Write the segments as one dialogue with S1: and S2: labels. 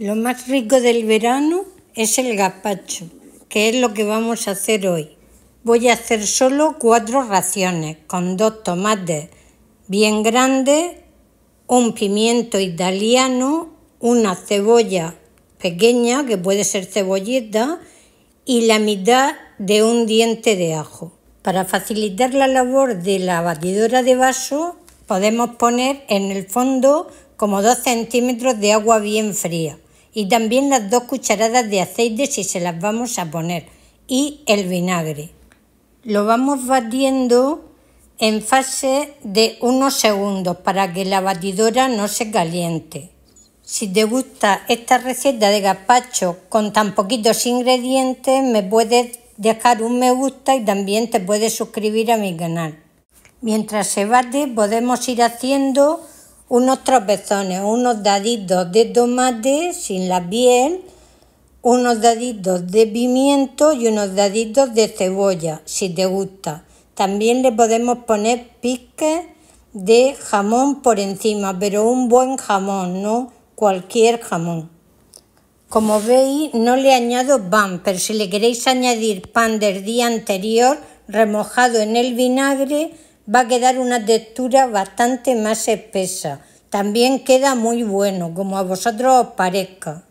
S1: Lo más rico del verano es el gazpacho, que es lo que vamos a hacer hoy. Voy a hacer solo cuatro raciones con dos tomates bien grandes, un pimiento italiano, una cebolla pequeña, que puede ser cebolleta, y la mitad de un diente de ajo. Para facilitar la labor de la batidora de vaso, podemos poner en el fondo como 2 centímetros de agua bien fría y también las dos cucharadas de aceite si se las vamos a poner y el vinagre. Lo vamos batiendo en fase de unos segundos para que la batidora no se caliente. Si te gusta esta receta de gazpacho con tan poquitos ingredientes, me puedes dejar un me gusta y también te puedes suscribir a mi canal. Mientras se bate podemos ir haciendo unos tropezones, unos daditos de tomate sin la piel, unos daditos de pimiento y unos daditos de cebolla, si te gusta. También le podemos poner pique de jamón por encima, pero un buen jamón, no cualquier jamón. Como veis, no le añado pan, pero si le queréis añadir pan del día anterior, remojado en el vinagre, va a quedar una textura bastante más espesa. También queda muy bueno, como a vosotros os parezca.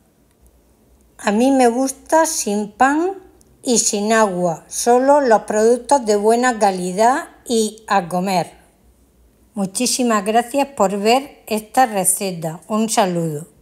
S1: A mí me gusta sin pan y sin agua, solo los productos de buena calidad y a comer. Muchísimas gracias por ver esta receta. Un saludo.